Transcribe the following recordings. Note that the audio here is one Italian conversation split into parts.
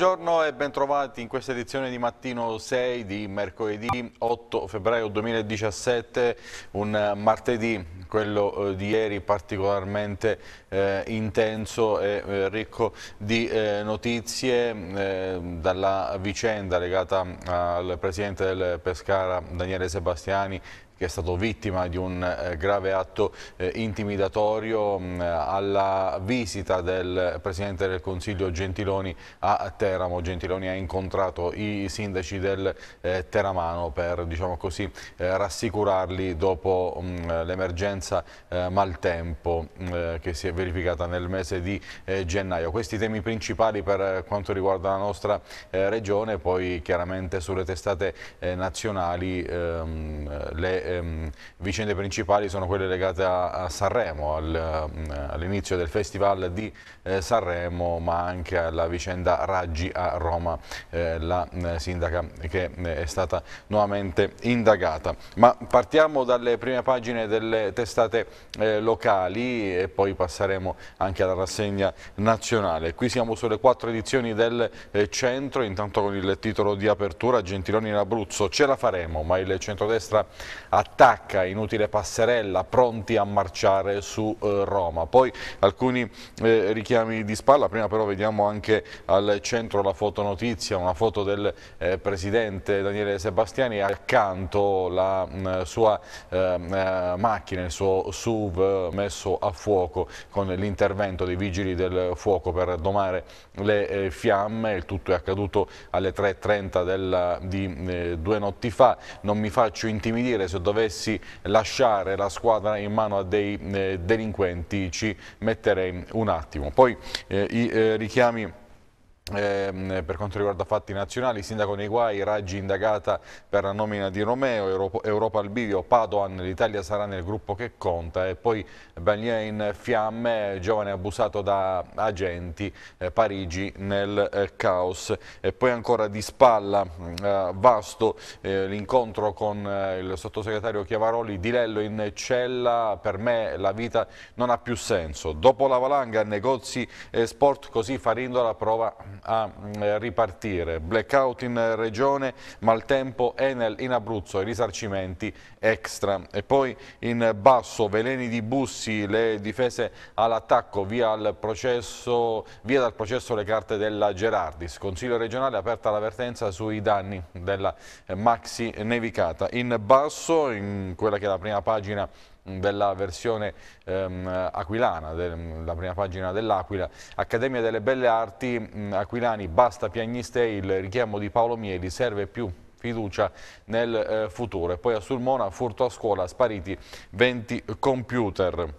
Buongiorno e bentrovati in questa edizione di mattino 6 di mercoledì 8 febbraio 2017, un martedì, quello eh, di ieri particolarmente eh, intenso e eh, ricco di eh, notizie eh, dalla vicenda legata al presidente del Pescara Daniele Sebastiani che è stato vittima di un eh, grave atto eh, intimidatorio mm, alla visita del Presidente del Consiglio Gentiloni a Teramo. Gentiloni ha incontrato i sindaci del eh, Teramano per diciamo così, rassicurarli dopo mm, l'emergenza maltempo mm, che si è verificata nel mese di gennaio. Questi temi principali per quanto riguarda la nostra regione, poi chiaramente sulle testate nazionali ehm, le ehm, vicende principali sono quelle legate a, a Sanremo, al, mm, all'inizio del festival di eh, Sanremo, ma anche alla vicenda Raggi a Roma, eh, la mm, sindaca che mm, è stata nuovamente indagata. Ma partiamo dalle prime pagine delle testate eh, locali e poi passeremo anche alla rassegna nazionale. Qui siamo sulle quattro edizioni del eh, centro, intanto con il titolo di apertura Gentiloni in Abruzzo, ce la faremo, ma il centrodestra ha attacca inutile passerella, pronti a marciare su eh, Roma. Poi alcuni eh, richiami di spalla, prima però vediamo anche al centro la fotonotizia, una foto del eh, presidente Daniele Sebastiani accanto la mh, mm, sua ehm, eh, macchina, il suo SUV messo a fuoco con l'intervento dei vigili del fuoco per domare le eh, fiamme, il tutto è accaduto alle 3.30 di eh, due notti fa, non mi faccio intimidire se dovrò dovessi lasciare la squadra in mano a dei eh, delinquenti ci metterei un attimo. Poi eh, i eh, richiami eh, per quanto riguarda fatti nazionali, sindaco nei guai, Raggi indagata per la nomina di Romeo, Europa, Europa al bivio, Padoan, l'Italia sarà nel gruppo che conta e poi Bagnè in fiamme, giovane abusato da agenti, eh, Parigi nel eh, caos e poi ancora di spalla mm, eh, vasto eh, l'incontro con eh, il sottosegretario Chiavaroli, Di Lello in cella, per me la vita non ha più senso, dopo la valanga negozi e sport così farindo la prova mm, a mm, eh, ripartire. Blackout in regione, maltempo, Enel in Abruzzo e risarcimenti extra. E poi in basso, veleni di bussi, le difese all'attacco, via, al via, dal processo le carte della Gerardis. Consiglio regionale aperta l'avvertenza sui danni della eh, maxi nevicata. In basso, in quella che è la prima pagina della versione ehm, aquilana, de, la prima pagina dell'Aquila. Accademia delle Belle Arti, mh, mm, Aquilani, basta piagnistei, il richiamo di Paolo Mieli serve più fiducia nel eh, futuro. E poi a Sulmona, furto a scuola, spariti 20 computer.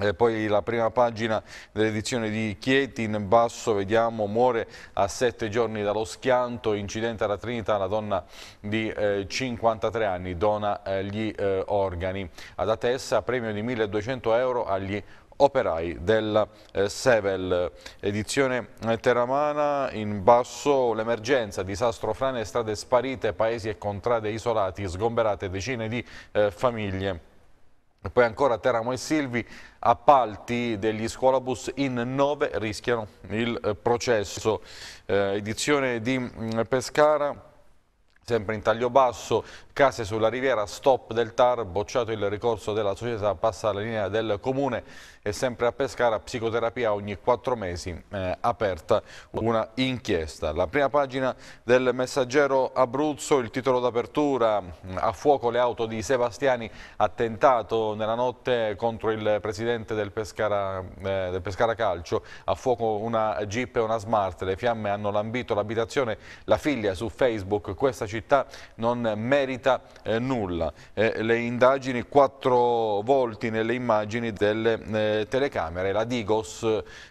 E poi la prima pagina dell'edizione di Chieti, in basso vediamo muore a sette giorni dallo schianto, incidente alla Trinità, la donna di eh, 53 anni dona eh, gli eh, organi. Ad Atessa premio di 1200 euro agli operai della eh, Sevel. Edizione eh, Terramana, in basso l'emergenza, disastro frane, strade sparite, paesi e contrade isolati, sgomberate decine di eh, famiglie. E certo, poi ancora Teramo e Silvi, appalti degli scuolabus in nove rischiano il eh, processo. Eh, edizione di mm, Pescara sempre in taglio basso, Case sulla Riviera, stop del TAR, bocciato il ricorso della società, passa alla linea del comune e sempre a Pescara psicoterapia ogni quattro mesi eh, aperta una inchiesta. La prima pagina del messaggero Abruzzo, il titolo d'apertura mm, a fuoco le auto di Sebastiani attentato nella notte contro il presidente del Pescara, eh, del Pescara Calcio, a fuoco una jeep e una smart, le fiamme hanno lambito l'abitazione, la figlia su Facebook, questa città non merita merita eh, nulla. Eh, le indagini, quattro volti nelle immagini delle eh, telecamere, la Digos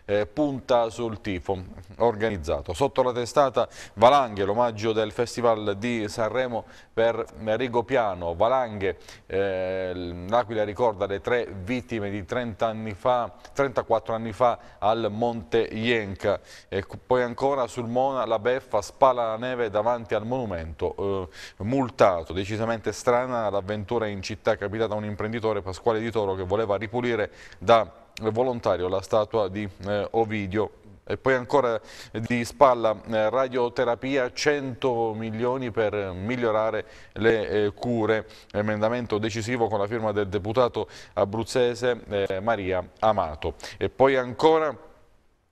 eh, punta sul tifo organizzato. Sotto la testata Valanghe, l'omaggio del Festival di Sanremo per Rigo Piano. Valanghe, eh, l'Aquila ricorda le tre vittime di 30 anni fa, 34 anni fa al Monte Ienca. E poi ancora sul Mona la beffa spala la neve davanti al monumento eh, multato decisamente strana l'avventura in città capitata a un imprenditore Pasquale Di Toro che voleva ripulire da volontario la statua di eh, Ovidio. E poi ancora di spalla eh, radioterapia 100 milioni per migliorare le eh, cure, emendamento decisivo con la firma del deputato abruzzese eh, Maria Amato. E poi ancora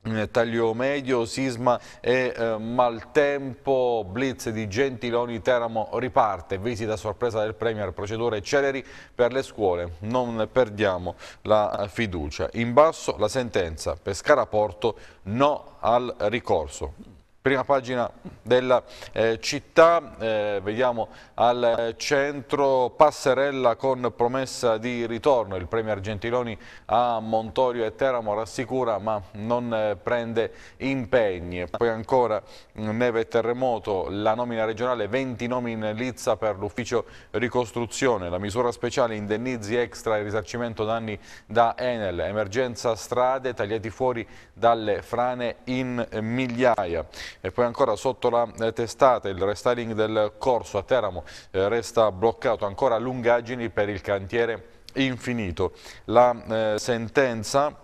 Mm, taglio medio, sisma e eh, maltempo, blitz di Gentiloni, Teramo riparte, visita sorpresa del Premier, procedure celeri per le scuole, non perdiamo la fiducia. In basso la sentenza, Pescara Porto no al ricorso prima pagina della eh, città, eh, vediamo al centro passerella con promessa di ritorno, il premier Gentiloni a Montorio e Teramo rassicura ma non eh, prende impegni, poi ancora mm, neve e terremoto, la nomina regionale 20 nomi in lizza per l'ufficio ricostruzione, la misura speciale indennizi extra e risarcimento danni da Enel, emergenza strade tagliati fuori dalle frane in migliaia. E poi ancora sotto la eh, testata il restyling del corso a Teramo eh, resta bloccato ancora lungaggini per il cantiere infinito. La eh, sentenza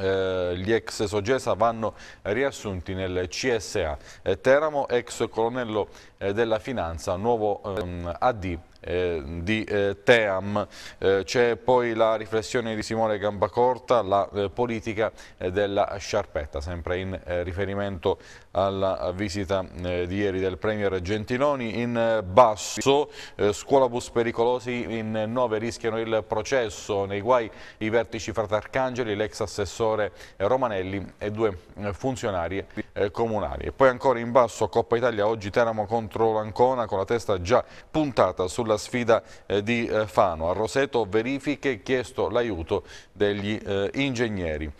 eh, gli ex Sogesa vanno riassunti nel CSA. Eh, Teramo, ex colonnello eh, della finanza, nuovo ehm, AD eh, di eh, Team. Eh, C'è poi la riflessione di Simone Gambacorta, la eh, politica eh, della sciarpetta, sempre in eh, riferimento alla visita di ieri del Premier Gentiloni. In basso, scuolabus pericolosi in nove rischiano il processo, nei guai i vertici fra Tarcangeli, l'ex assessore Romanelli e due funzionari comunali. E poi ancora in basso Coppa Italia, oggi Teramo contro l'Ancona con la testa già puntata sulla sulla sfida eh, di eh, Fano. A Roseto verifiche chiesto l'aiuto degli eh, ingegneri.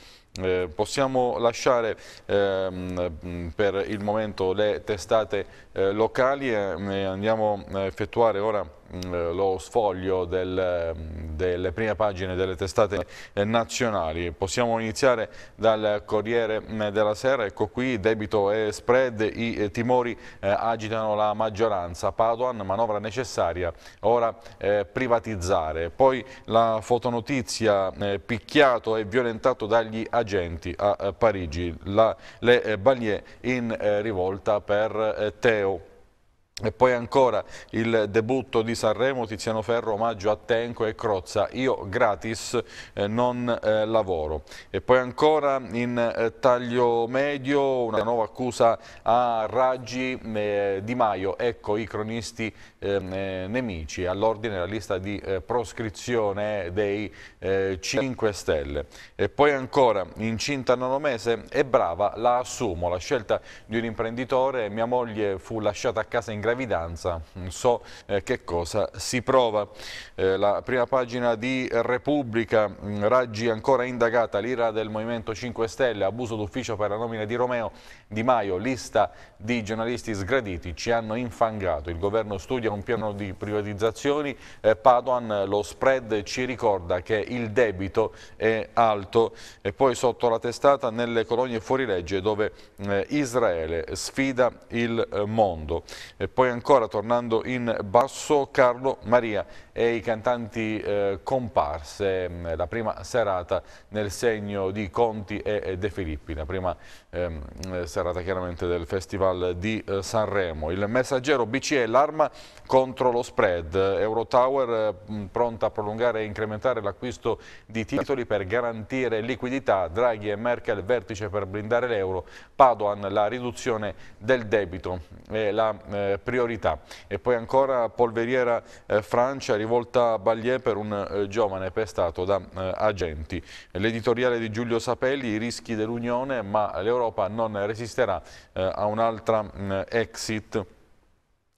Eh, possiamo lasciare ehm, per il momento le testate eh, locali e eh, andiamo a effettuare ora Mm, eh, lo sfoglio del, mm, delle prime pagine delle testate nazionali. Possiamo iniziare dal Corriere mm, della Sera, ecco qui debito e spread, i eh, timori eh, agitano la maggioranza, Padoan manovra necessaria, ora privatizzare. Poi la fotonotizia picchiato e violentato dagli agenti a Parigi, la, le eh, in rivolta per Teo. E poi ancora il debutto di Sanremo, Tiziano Ferro, omaggio a Tenco e Crozza, io gratis eh, non eh, lavoro. E poi ancora in eh, taglio medio una nuova accusa a Raggi eh, Di Maio, ecco i cronisti ehm, eh, nemici, all'ordine la lista di eh, proscrizione dei 5 Stelle. E poi ancora incinta nonomese e brava la assumo, la scelta di un imprenditore, mia moglie fu lasciata a casa in gravidanza, non so eh, che cosa si prova. Eh, la prima pagina di Repubblica, mm, Raggi ancora indagata, l'ira del Movimento 5 Stelle, abuso d'ufficio per la nomina di Romeo Di Maio, lista di giornalisti sgraditi, ci hanno infangato, il governo studia un piano di privatizzazioni, eh, Padoan lo spread ci ricorda che il debito è alto e poi sotto la testata nelle colonie fuorilegge dove eh, Israele sfida il eh, mondo. E poi ancora tornando in basso Carlo Maria e i cantanti eh, comparse mm, la prima serata nel segno di Conti e, De Filippi, la prima ehm, serata chiaramente del Festival di eh, Sanremo. Il messaggero BCE l'arma contro lo spread, Eurotower mh, eh, mm, pronta a prolungare e incrementare l'acquisto di titoli per garantire liquidità, Draghi e Merkel vertice per blindare l'euro, Padoan la riduzione del debito è la eh, priorità. E poi ancora polveriera eh, Francia, rivolta a Baglier per un eh, giovane pestato da eh, agenti. L'editoriale di Giulio Sapelli, i rischi dell'Unione, ma l'Europa non resisterà eh, a un'altra mm, exit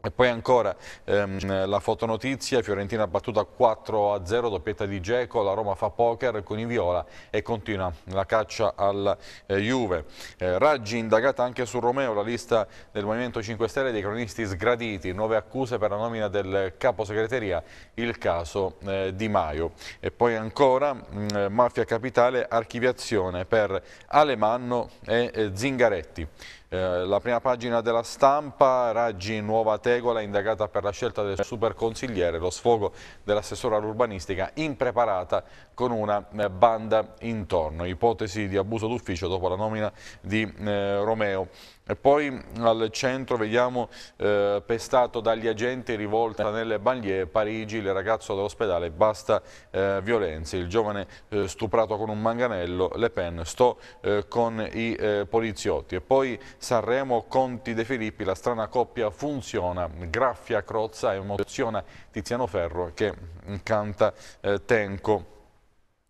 e poi ancora ehm, la fotonotizia, Fiorentina battuta 4-0, doppietta di Geco, la Roma fa poker con i Viola e continua la caccia al eh, Juve. Eh, Raggi indagata anche su Romeo, la lista del Movimento 5 Stelle dei cronisti sgraditi, nuove accuse per la nomina del caposegreteria, il caso eh, Di Maio. E poi ancora mh, mm, eh, Mafia Capitale, archiviazione per Alemanno e eh, Zingaretti. Eh, la prima pagina della stampa, Raggi Nuova Tegola, indagata per la scelta del superconsigliere, lo sfogo dell'assessore all'urbanistica impreparata con una eh, banda intorno, ipotesi di abuso d'ufficio dopo la nomina di eh, Romeo. E poi al centro vediamo eh, pestato dagli agenti rivolta nelle banlieue Parigi, il ragazzo dall'ospedale basta eh, violenze, il giovane eh, stuprato con un manganello, Le Pen sto eh, con i eh, poliziotti e poi Sanremo Conti De Filippi, la strana coppia funziona, graffia Crozza e emoziona Tiziano Ferro che mm, canta eh, Tenco.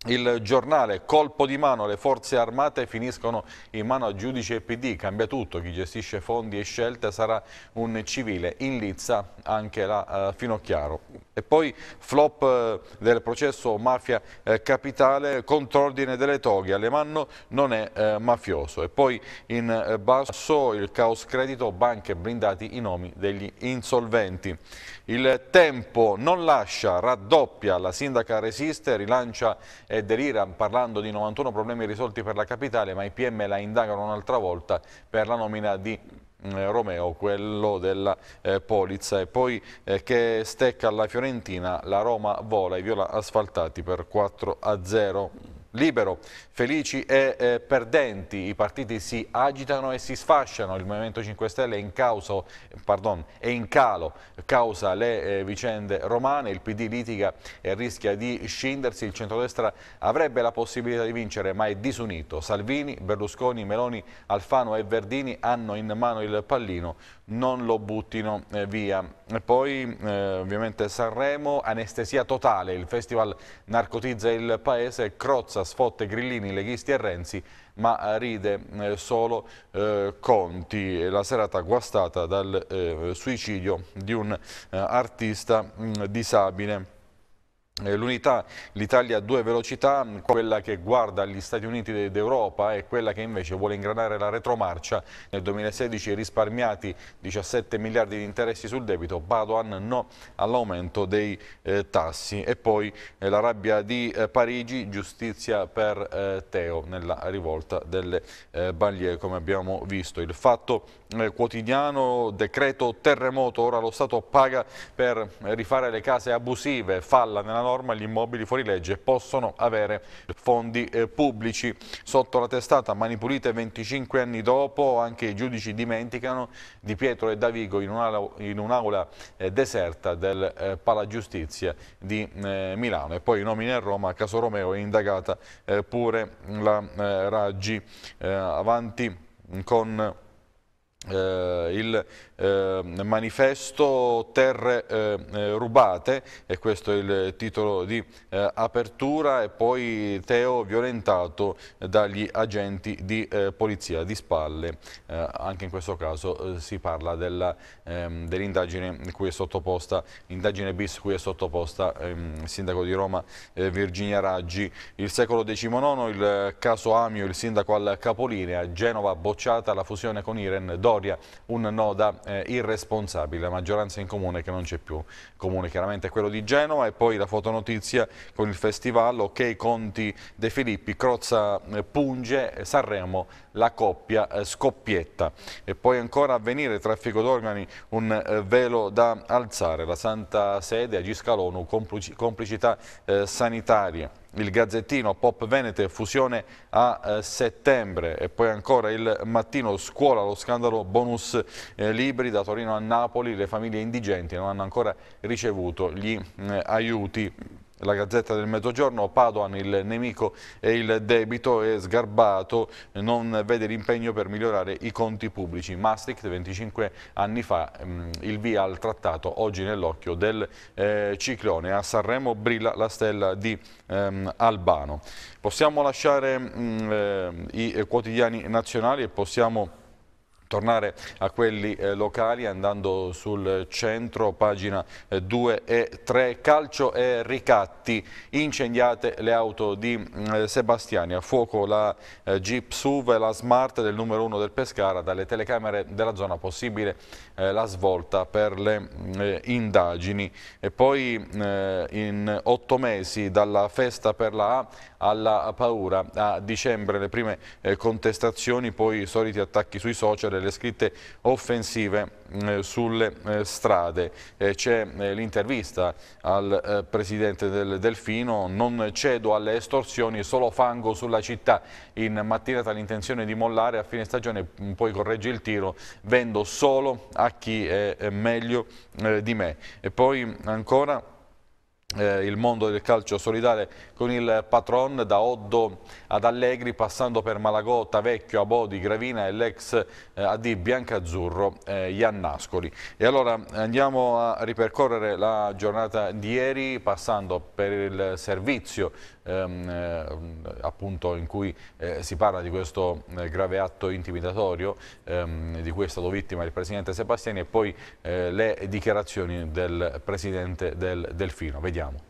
Il giornale, colpo di mano, le forze armate finiscono in mano a giudice PD, cambia tutto, chi gestisce fondi e scelte sarà un civile, in lizza anche la uh, Finocchiaro. E poi flop eh, del processo mafia uh, capitale, contrordine delle toghe, Alemanno non è mafioso. E poi in basso il caos credito, banche blindati i nomi degli insolventi. Il tempo non lascia, raddoppia, la sindaca resiste, rilancia eh, dell'Iran parlando di 91 problemi risolti per la capitale, ma i PM la indagano un'altra volta per la nomina di mm, Romeo, quello della eh, Polizza e poi eh, che stecca alla Fiorentina, la Roma vola, i viola asfaltati per 4 a 0 libero. Felici e eh, perdenti, i partiti si agitano e si sfasciano, il Movimento 5 Stelle è in, causa, pardon, è in calo, causa le eh, vicende romane, il PD litiga e rischia di scindersi, il centrodestra avrebbe la possibilità di vincere ma è disunito. Salvini, Berlusconi, Meloni, Alfano e Verdini hanno in mano il pallino, non lo buttino eh, via poi eh, ovviamente Sanremo, anestesia totale, il festival narcotizza il paese, Crozza sfotte Grillini, Leghisti e Renzi, ma ride eh, solo eh, Conti, la serata guastata dal eh, suicidio di un eh, artista mh, mm, disabile. Eh, l'unità, l'Italia a due velocità, quella che guarda gli Stati Uniti d'Europa e quella che invece vuole ingranare la retromarcia. Nel 2016 risparmiati 17 miliardi di interessi sul debito, Badoan no all'aumento dei eh, tassi. E poi eh, la rabbia di eh, Parigi, giustizia per eh, Teo nella rivolta delle eh, baglie come abbiamo visto. Il fatto quotidiano, decreto terremoto, ora lo Stato paga per rifare le case abusive, falla nella nostra norma gli immobili fuori legge possono avere fondi eh, pubblici. Sotto la testata Mani Pulite 25 anni dopo anche i giudici dimenticano di Pietro e Davigo in un'aula, eh, deserta del eh, Palagiustizia di Milano e poi i nomi nel Roma, a caso Romeo è indagata pure la Raggi avanti con eh, il eh, manifesto Terre eh, eh, rubate, e questo è il titolo di eh, apertura, e poi Teo violentato dagli agenti di eh, polizia di spalle. anche in questo caso si parla ehm, dell'indagine dell cui è sottoposta, indagine bis cui è sottoposta ehm, il sindaco di Roma Virginia Raggi. Il secolo XIX, il caso Amio, il sindaco al capolinea, Genova bocciata la fusione con Iren, dopo Vittoria, un no eh, irresponsabile, la maggioranza in comune che non c'è più. comune chiaramente quello di Genova e poi la fotonotizia con il festival, ok Conti De Filippi, Crozza eh, Punge, eh, Sanremo, la coppia eh, scoppietta. E poi ancora avvenire traffico d'organi, un eh, velo da alzare, la Santa Sede a Giscalono, complicità eh, sanitaria il Gazzettino, Pop Venete, fusione a eh, settembre e poi ancora il mattino scuola, lo scandalo bonus eh, libri da Torino a Napoli, le famiglie indigenti non hanno ancora ricevuto gli eh, aiuti la Gazzetta del Mezzogiorno, Padoan il nemico e il debito è sgarbato, non vede l'impegno per migliorare i conti pubblici. Maastricht 25 anni fa, mm, il via al trattato oggi nell'occhio del eh, ciclone. A Sanremo brilla la stella di ehm, Albano. Possiamo lasciare mm, eh, i quotidiani nazionali e possiamo tornare a quelli eh, locali andando sul centro, pagina 2 eh, e 3, calcio e ricatti, incendiate le auto di mm, eh, Sebastiani, a fuoco la Jeep SUV e la Smart del numero 1 del Pescara, dalle telecamere della zona possibile eh, la svolta per le mm, eh, indagini. E poi eh, in otto mesi dalla festa per la A alla paura, a dicembre le prime contestazioni, poi i soliti attacchi sui social e le scritte offensive mm, sulle strade. C'è l'intervista al presidente del Delfino, non cedo alle estorsioni, solo fango sulla città. In mattinata l'intenzione di mollare a fine stagione, mm, poi corregge il tiro, vendo solo a chi è meglio eh, di me. E poi ancora eh, il mondo del calcio solidale con il patron da Oddo ad Allegri passando per Malagotta, Vecchio, Abodi, Gravina e l'ex eh, AD Biancazzurro eh, Iannascoli. E allora andiamo a ripercorrere la giornata di ieri passando per il servizio ehm, eh, appunto in cui eh, si parla di questo eh, grave atto intimidatorio ehm, di cui è stato vittima il presidente Sebastiani e poi eh, le dichiarazioni del presidente del Delfino. Vediamo.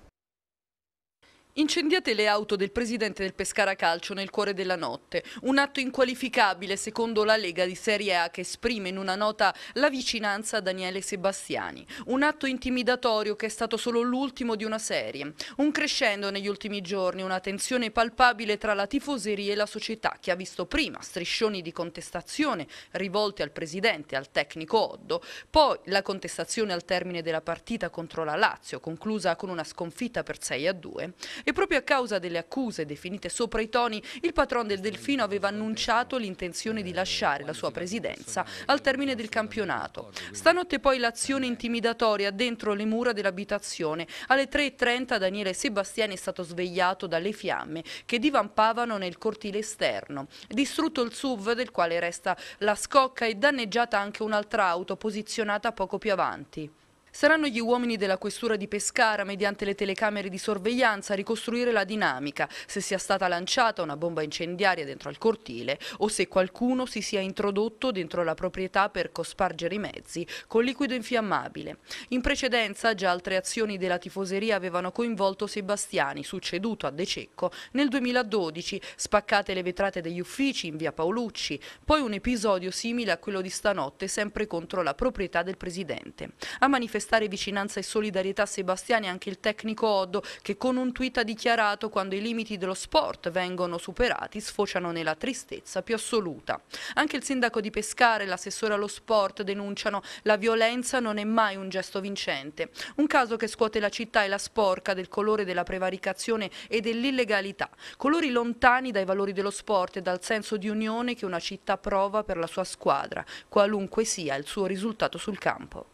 Incendiate le auto del presidente del Pescara Calcio nel cuore della notte, un atto inqualificabile secondo la Lega di Serie A che esprime in una nota la vicinanza a Daniele Sebastiani, un atto intimidatorio che è stato solo l'ultimo di una serie, un crescendo negli ultimi giorni, una tensione palpabile tra la tifoseria e la società che ha visto prima striscioni di contestazione rivolte al presidente, al tecnico Oddo, poi la contestazione al termine della partita contro la Lazio, conclusa con una sconfitta per 6 a 2, e proprio a causa delle accuse definite sopra i toni, il patron del Delfino aveva annunciato l'intenzione di lasciare la sua presidenza al termine del campionato. Stanotte poi l'azione intimidatoria dentro le mura dell'abitazione. Alle 3.30 Daniele Sebastiani è stato svegliato dalle fiamme che divampavano nel cortile esterno. Distrutto il SUV del quale resta la scocca e danneggiata anche un'altra auto posizionata poco più avanti. Saranno gli uomini della questura di Pescara, mediante le telecamere di sorveglianza, a ricostruire la dinamica, se sia stata lanciata una bomba incendiaria dentro al cortile o se qualcuno si sia introdotto dentro la proprietà per cospargere i mezzi con liquido infiammabile. In precedenza già altre azioni della tifoseria avevano coinvolto Sebastiani, succeduto a De Cecco nel 2012, spaccate le vetrate degli uffici in via Paolucci, poi un episodio simile a quello di stanotte sempre contro la proprietà del presidente. Ha manifestare vicinanza e solidarietà a Sebastiani anche il tecnico Oddo che con un tweet ha dichiarato quando i limiti dello sport vengono superati sfociano nella tristezza più assoluta. Anche il sindaco di Pescare e l'assessore allo sport denunciano la violenza non è mai un gesto vincente. Un caso che scuote la città è la sporca del colore della prevaricazione e dell'illegalità. Colori lontani dai valori dello sport e dal senso di unione che una città prova per la sua squadra, qualunque sia il suo risultato sul campo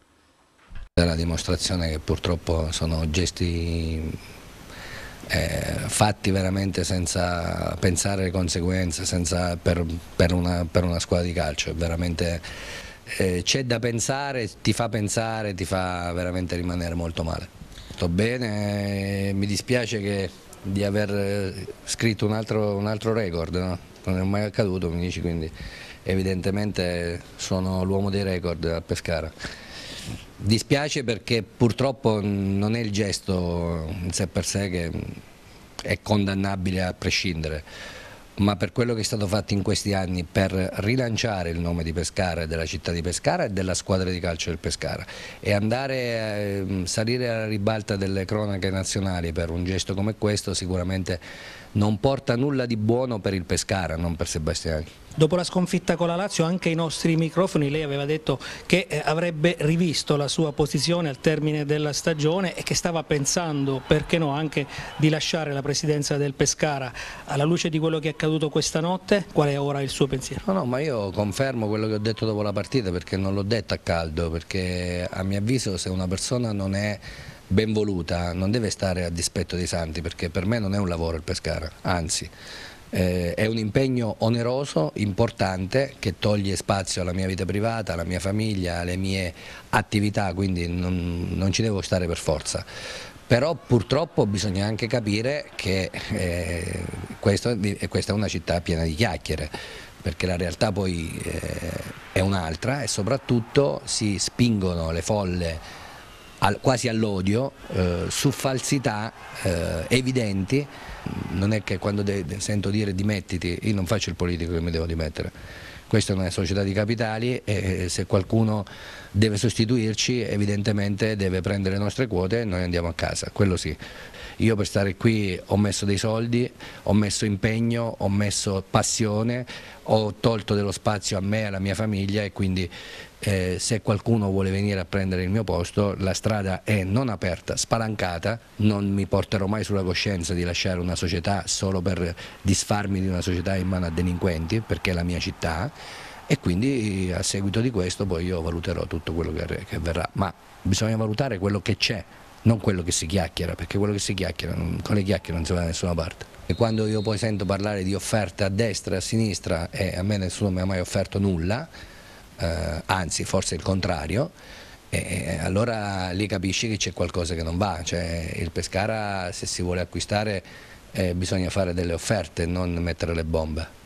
la dimostrazione che purtroppo sono gesti eh, fatti veramente senza pensare alle conseguenze, senza, per, per, una, per, una, squadra di calcio, eh, c'è da pensare, ti fa pensare, ti fa veramente rimanere molto male. Sto bene, eh, mi dispiace che, di aver eh, scritto un altro, un altro record, no? non è mai accaduto, mi dici, quindi evidentemente sono l'uomo dei record a Pescara. Dispiace perché purtroppo non è il gesto in sé per sé che è condannabile a prescindere, ma per quello che è stato fatto in questi anni per rilanciare il nome di Pescara, della città di Pescara e della squadra di calcio del Pescara e andare a ehm, salire alla ribalta delle cronache nazionali per un gesto come questo sicuramente non porta nulla di buono per il Pescara, non per Sebastiani. Dopo la sconfitta con la Lazio anche ai nostri microfoni lei aveva detto che eh, avrebbe rivisto la sua posizione al termine della stagione e che stava pensando, perché no, anche di lasciare la presidenza del Pescara. Alla luce di quello che è accaduto questa notte, qual è ora il suo pensiero? No, no, ma io confermo quello che ho detto dopo la partita perché non l'ho detto a caldo, perché a mio avviso se una persona non è ben voluta non deve stare a dispetto dei santi perché per me non è un lavoro il pescare, anzi eh, è un impegno oneroso, importante, che toglie spazio alla mia vita privata, alla mia famiglia, alle mie attività, quindi non, non ci devo stare per forza. Però purtroppo bisogna anche capire che eh, questo, eh, questa è una città piena di chiacchiere, perché la realtà poi eh, è un'altra e soprattutto si spingono le folle al, quasi all'odio, eh, su falsità eh, evidenti, non è che quando de, de, sento dire dimettiti, io non faccio il politico che mi devo dimettere, questa è una società di capitali e se qualcuno deve sostituirci evidentemente deve prendere le nostre quote e noi andiamo a casa, quello sì. Io per stare qui ho messo dei soldi, ho messo impegno, ho messo passione, ho tolto dello spazio a me e alla mia famiglia e quindi eh, se qualcuno vuole venire a prendere il mio posto la strada è non aperta, spalancata, non mi porterò mai sulla coscienza di lasciare una società solo per disfarmi di una società in mano a delinquenti perché è la mia città e quindi a seguito di questo poi io valuterò tutto quello che, che verrà, ma bisogna valutare quello che c'è, non quello che si chiacchiera, perché quello che si chiacchiera, con le chiacchiere non si va da nessuna parte. E quando io poi sento parlare di offerte a destra e a sinistra e a me nessuno mi ha mai offerto nulla, eh, anzi forse il contrario, e allora lì capisci che c'è qualcosa che non va, cioè, il Pescara se si vuole acquistare eh, bisogna fare delle offerte, non mettere le bombe.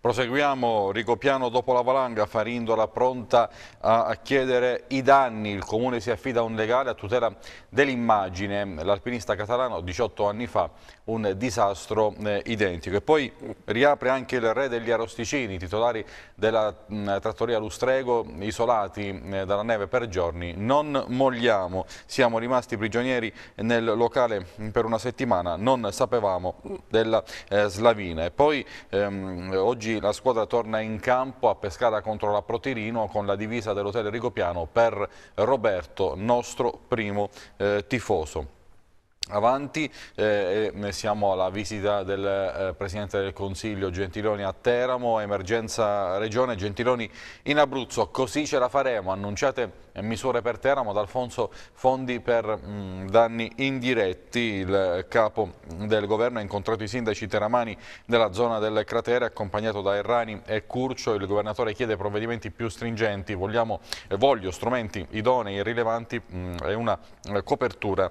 Proseguiamo, Ricopiano dopo la valanga, Farindola pronta a chiedere i danni, il comune si affida a un legale a tutela dell'immagine, l'alpinista catalano 18 anni fa un disastro eh, identico. E poi riapre anche il re degli arosticini, titolari della mh, mm, trattoria Lustrego, isolati mh, eh, dalla neve per giorni. Non mogliamo, siamo rimasti prigionieri nel locale mm, per una settimana, non sapevamo della eh, Slavina. E poi ehm, oggi la squadra torna in campo a Pescara contro la Protirino con la divisa dell'hotel Rigopiano per Roberto, nostro primo eh, tifoso. Avanti, eh, siamo alla visita del eh, Presidente del Consiglio Gentiloni a Teramo, emergenza regione Gentiloni in Abruzzo, così ce la faremo, annunciate misure per Teramo ad Alfonso Fondi per mh, mm, danni indiretti, il capo del governo ha incontrato i sindaci teramani della zona del cratere accompagnato da Errani e Curcio, il governatore chiede provvedimenti più stringenti, Vogliamo, eh, voglio strumenti idonei, e rilevanti mh, mm, e una eh, copertura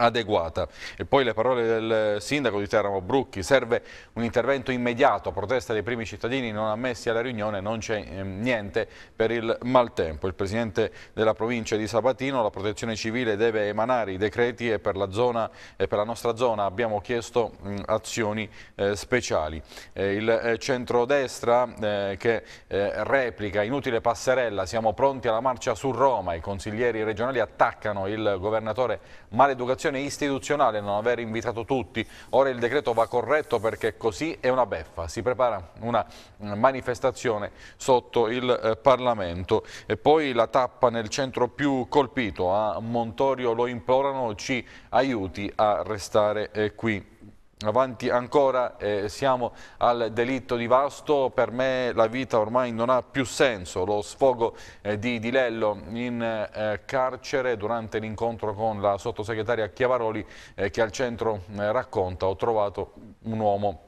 adeguata. E poi le parole del sindaco di Teramo Brucchi, serve un intervento immediato, protesta dei primi cittadini non ammessi alla riunione, non c'è ehm, niente per il maltempo. Il presidente della provincia di Sabatino, la protezione civile deve emanare i decreti e per la, zona, e per la nostra zona abbiamo chiesto azioni eh, speciali. Eh, il eh, centrodestra eh, che eh, replica inutile passerella, siamo pronti alla marcia su Roma, i consiglieri regionali attaccano il governatore maleducazione questione istituzionale non aver invitato tutti. Ora il decreto va corretto perché così è una beffa. Si prepara una manifestazione sotto il eh, Parlamento. E poi la tappa nel centro più colpito. A Montorio lo implorano, ci aiuti a restare eh, qui. Avanti ancora, eh, siamo al delitto di Vasto, per me la vita ormai non ha più senso, lo sfogo eh, di Dilello in eh, carcere durante l'incontro con la sottosegretaria Chiavaroli eh, che al centro eh, racconta ho trovato un uomo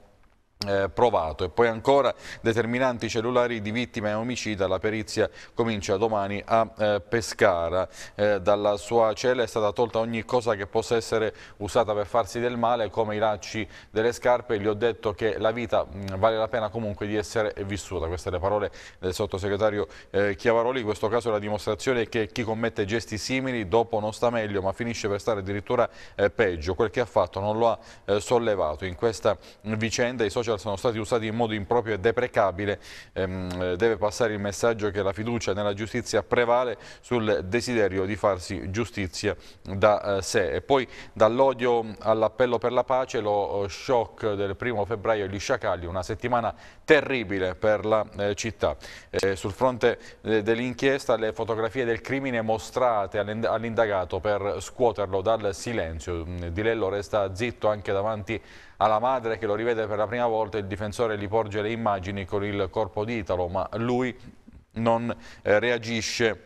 eh, provato e poi ancora determinanti cellulari di vittima e omicida la perizia comincia domani a eh, Pescara eh, dalla sua cella è stata tolta ogni cosa che possa essere usata per farsi del male come i lacci delle scarpe gli ho detto che la vita mh, mm, vale la pena comunque di essere vissuta queste le parole del sottosegretario eh, Chiavaroli in questo caso la dimostrazione è che chi commette gesti simili dopo non sta meglio ma finisce per stare addirittura eh, peggio quel che ha fatto non lo ha eh, sollevato in questa mm, vicenda i social social sono stati usati in modo improprio e deprecabile, ehm, deve passare il messaggio che la fiducia nella giustizia prevale sul desiderio di farsi giustizia da eh, sé. E poi dall'odio all'appello per la pace, lo eh, shock del primo febbraio e gli sciacalli, una settimana terribile per la eh, città. Eh, sul fronte eh, dell'inchiesta le fotografie del crimine mostrate all'indagato per scuoterlo dal silenzio. Mm, di Lello resta zitto anche davanti alla madre che lo rivede per la prima volta il difensore gli porge le immagini con il corpo di Italo, ma lui non eh, reagisce.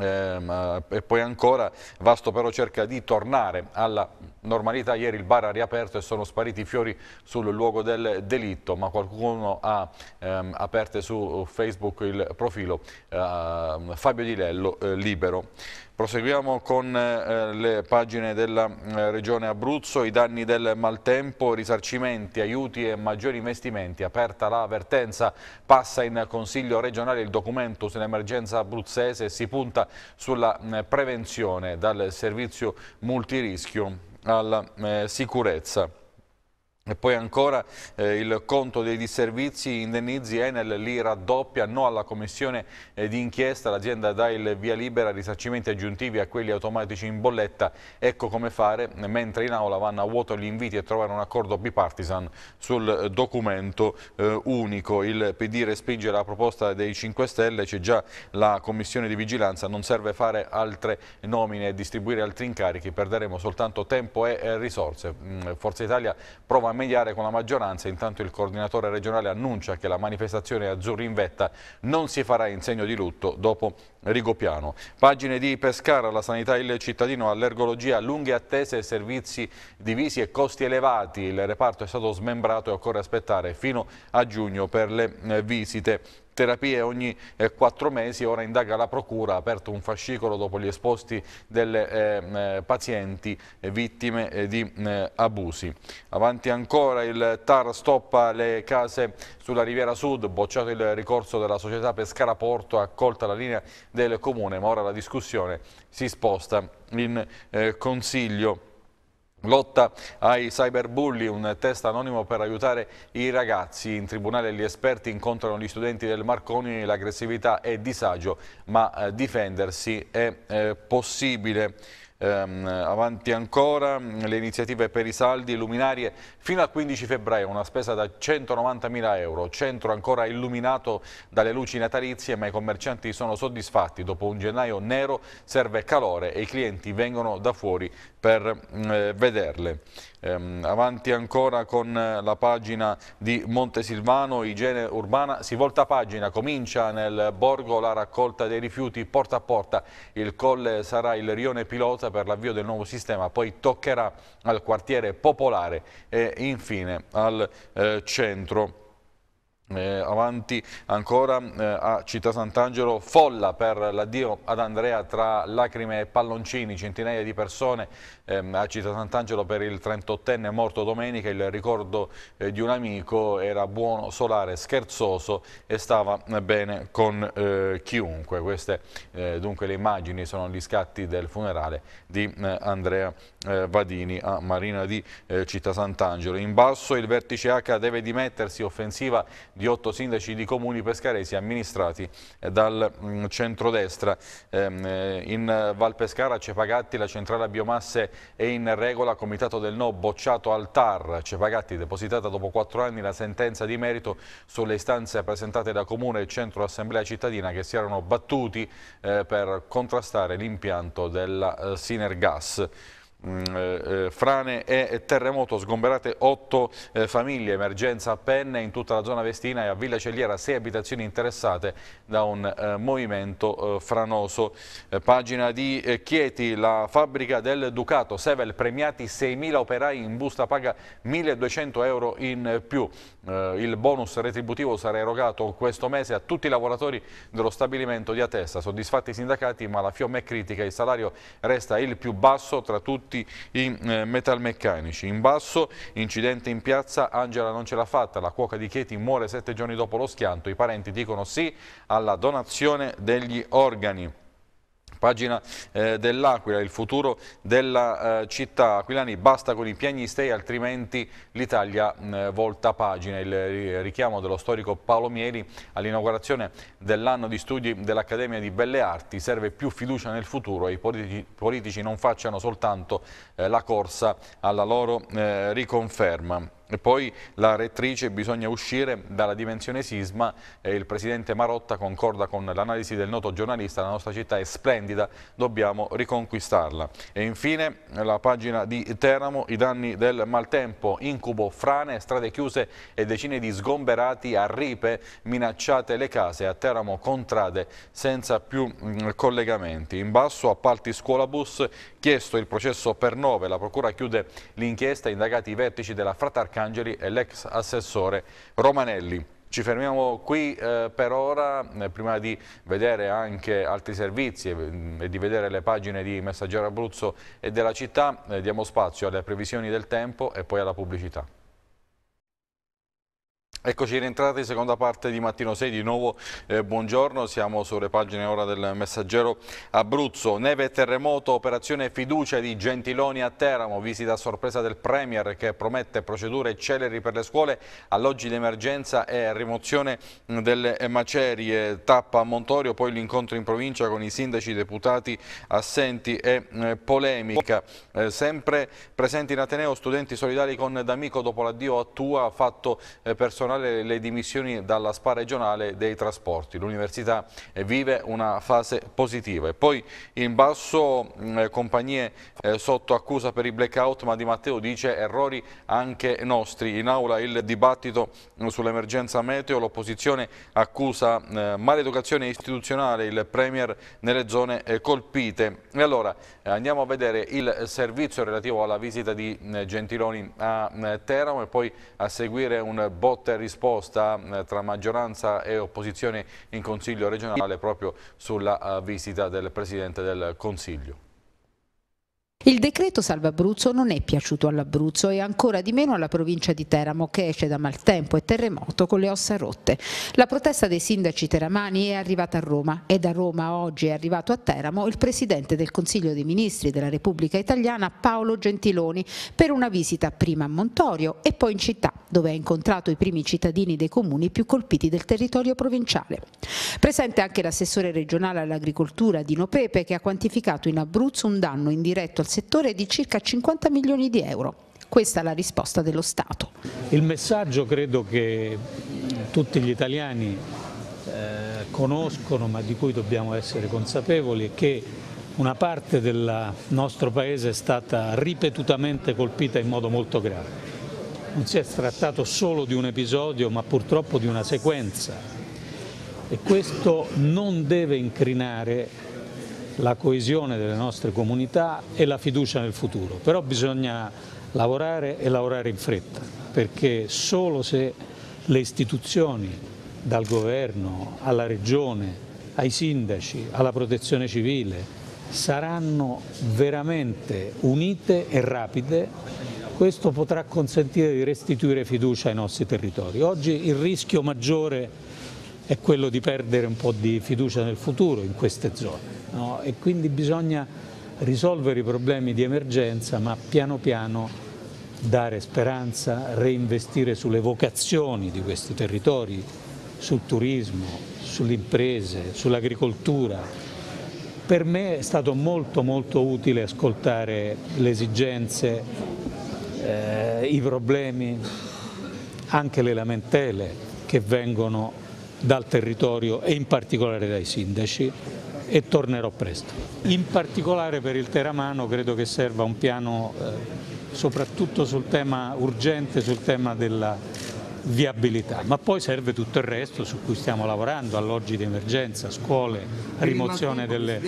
Ehm, eh, e poi ancora Vasto però cerca di tornare alla normalità, ieri il bar ha riaperto e sono spariti i fiori sul luogo del delitto, ma qualcuno ha ehm, aperto su Facebook il profilo eh, Fabio Di Lello eh, libero. Proseguiamo con eh, le pagine della eh, Regione Abruzzo, i danni del maltempo, risarcimenti, aiuti e maggiori investimenti. Aperta la vertenza, passa in Consiglio regionale il documento sull'emergenza abruzzese e si punta sulla eh, prevenzione dal servizio multirischio alla sicurezza. E poi ancora eh, il conto dei disservizi, indennizi Enel li raddoppia, no alla commissione eh, di inchiesta, l'azienda dà il via libera, risarcimenti aggiuntivi a quelli automatici in bolletta, ecco come fare, mentre in aula vanno a vuoto gli inviti a trovare un accordo bipartisan sul eh, documento eh, unico. Il PD respinge la proposta dei 5 Stelle, c'è già la commissione di vigilanza, non serve fare altre nomine e distribuire altri incarichi, perderemo soltanto tempo e eh, risorse. Mm, Forza Italia prova a mediare con la maggioranza. Intanto il coordinatore regionale annuncia che la manifestazione Azzurri in Vetta non si farà in segno di lutto dopo Rigopiano. Pagine di Pescara, la sanità il cittadino, allergologia, lunghe attese, servizi divisi e costi elevati. Il reparto è stato smembrato e occorre aspettare fino a giugno per le eh, visite terapie ogni eh, quattro mesi, ora indaga la Procura, ha aperto un fascicolo dopo gli esposti delle eh, eh, pazienti vittime di abusi. Avanti ancora il TAR stoppa le case sulla Riviera Sud, bocciato il ricorso della società Pescara Porto, accolta la linea del Comune, ma ora la discussione si sposta in Consiglio Lotta ai cyberbulli, un test anonimo per aiutare i ragazzi. In tribunale gli esperti incontrano gli studenti del Marconi, l'aggressività è disagio, ma eh, difendersi è eh, possibile ehm, avanti ancora mm, le iniziative per i saldi luminarie fino al 15 febbraio, una spesa da 190.000 euro, centro ancora illuminato dalle luci natalizie ma i commercianti sono soddisfatti, dopo un gennaio nero serve calore e i clienti vengono da fuori per mm, eh, vederle. Ehm, avanti ancora con eh, la pagina di Montesilvano, igiene urbana, si volta pagina, comincia nel borgo la raccolta dei rifiuti porta a porta, il colle sarà il rione pilota per l'avvio del nuovo sistema, poi toccherà al quartiere popolare e infine al eh, centro. Eh, avanti ancora eh, a Città Sant'Angelo, folla per l'addio ad Andrea tra lacrime e palloncini, centinaia di persone ehm, a Città Sant'Angelo per il 38enne morto domenica, il ricordo eh, di un amico era buono, solare, scherzoso e stava bene con eh, chiunque. Queste eh, dunque le immagini sono gli scatti del funerale di eh, Andrea Vadini a Marina di Città Sant'Angelo. In basso il vertice H deve dimettersi, offensiva di otto sindaci di comuni pescaresi amministrati eh, dal mh, mm, centrodestra. Ehm, eh, in Val Pescara Cepagatti la centrale a biomasse è in regola, comitato del no bocciato al TAR. Cepagatti depositata dopo quattro anni la sentenza di merito sulle istanze presentate da comune e centro assemblea cittadina che si erano battuti eh, per contrastare l'impianto della eh, Sinergas. Mm, eh, eh, frane e terremoto, sgomberate 8 eh, famiglie, emergenza a Penne in tutta la zona vestina e a Villa Celliera 6 abitazioni interessate da un movimento franoso. pagina di Chieti, la fabbrica del Ducato, Sevel premiati 6.000 operai in busta paga 1.200 euro in più. il bonus retributivo sarà erogato questo mese a tutti i lavoratori dello stabilimento di Atessa. Soddisfatti i sindacati ma la fiamma è critica, il salario resta il più basso tra tutti tutti i eh, metalmeccanici. In basso, incidente in piazza, Angela non ce l'ha fatta, la cuoca di Chieti muore sette giorni dopo lo schianto, i parenti dicono sì alla donazione degli organi. Pagina eh, dell'Aquila, il futuro della eh, città. Aquilani basta con i piagnistei altrimenti l'Italia mm, eh, volta pagina. Il richiamo dello storico Paolo Mieli all'inaugurazione dell'anno di studi dell'Accademia di Belle Arti. Serve più fiducia nel futuro e i politici, politici non facciano soltanto eh, la corsa alla loro eh, riconferma. E poi la rettrice bisogna uscire dalla dimensione sisma e il presidente Marotta concorda con l'analisi del noto giornalista la nostra città è splendida, dobbiamo riconquistarla. E infine la pagina di Teramo, i danni del maltempo, incubo, frane, strade chiuse e decine di sgomberati a ripe, minacciate le case a Teramo contrade senza più mm, collegamenti. In basso appalti scuolabus, chiesto il processo per nove, la procura chiude l'inchiesta, indagati i vertici della fratarchia Arcangeli e l'ex assessore Romanelli. Ci fermiamo qui eh, per ora, eh, prima di vedere anche altri servizi e, eh, mm, e, di vedere le pagine di Messaggero Abruzzo e della città, eh, diamo spazio alle previsioni del tempo e poi alla pubblicità. Eccoci rientrati, seconda parte di Mattino 6, di nuovo eh, buongiorno, siamo sulle pagine ora del messaggero Abruzzo, neve e terremoto, operazione fiducia di Gentiloni a Teramo, visita a sorpresa del Premier che promette procedure celeri per le scuole, alloggi d'emergenza e rimozione delle macerie, tappa a Montorio, poi l'incontro in provincia con i sindaci, deputati assenti e eh, polemica, eh, sempre presenti in Ateneo studenti solidari con D'Amico dopo l'addio a Tua, fatto eh, personale nazionale le dimissioni dalla SPA regionale dei trasporti. L'università eh, vive una fase positiva. E poi in basso mh, eh, compagnie eh, sotto accusa per i blackout, ma Di Matteo dice errori anche nostri. In aula il dibattito sull'emergenza meteo, l'opposizione accusa eh, maleducazione istituzionale il Premier nelle zone eh, colpite. E allora, Andiamo a vedere il servizio relativo alla visita di eh, Gentiloni a eh, Teramo e poi a seguire un botta e risposta eh, tra maggioranza e opposizione in Consiglio regionale proprio sulla visita del Presidente del Consiglio. Il decreto Salva Abruzzo non è piaciuto all'Abruzzo e ancora di meno alla provincia di Teramo che esce da maltempo e terremoto con le ossa rotte. La protesta dei sindaci teramani è arrivata a Roma e da Roma oggi è arrivato a Teramo il presidente del Consiglio dei Ministri della Repubblica Italiana Paolo Gentiloni per una visita prima a Montorio e poi in città dove ha incontrato i primi cittadini dei comuni più colpiti del territorio provinciale. Presente anche l'assessore regionale all'agricoltura Dino Pepe che ha quantificato in Abruzzo un danno indiretto al settore di circa 50 milioni di euro. Questa è la risposta dello Stato. Il messaggio credo che tutti gli italiani eh, conoscono ma di cui dobbiamo essere consapevoli è che una parte del nostro paese è stata ripetutamente colpita in modo molto grave. Non si è trattato solo di un episodio ma purtroppo di una sequenza e questo non deve incrinare la coesione delle nostre comunità e la fiducia nel futuro, però bisogna lavorare e lavorare in fretta, perché solo se le istituzioni, dal governo alla regione, ai sindaci, alla protezione civile, saranno veramente unite e rapide, questo potrà consentire di restituire fiducia ai nostri territori. Oggi il rischio maggiore è è quello di perdere un po' di fiducia nel futuro in queste zone no? e quindi bisogna risolvere i problemi di emergenza ma piano piano dare speranza, reinvestire sulle vocazioni di questi territori, sul turismo, sulle imprese, sull'agricoltura. Per me è stato molto molto utile ascoltare le esigenze, eh, i problemi, anche le lamentele che vengono dal territorio e in particolare dai sindaci e tornerò presto. In particolare per il Teramano credo che serva un piano eh, soprattutto sul tema urgente, sul tema della viabilità, ma poi serve tutto il resto su cui stiamo lavorando, alloggi di emergenza, scuole, eh, rimozione delle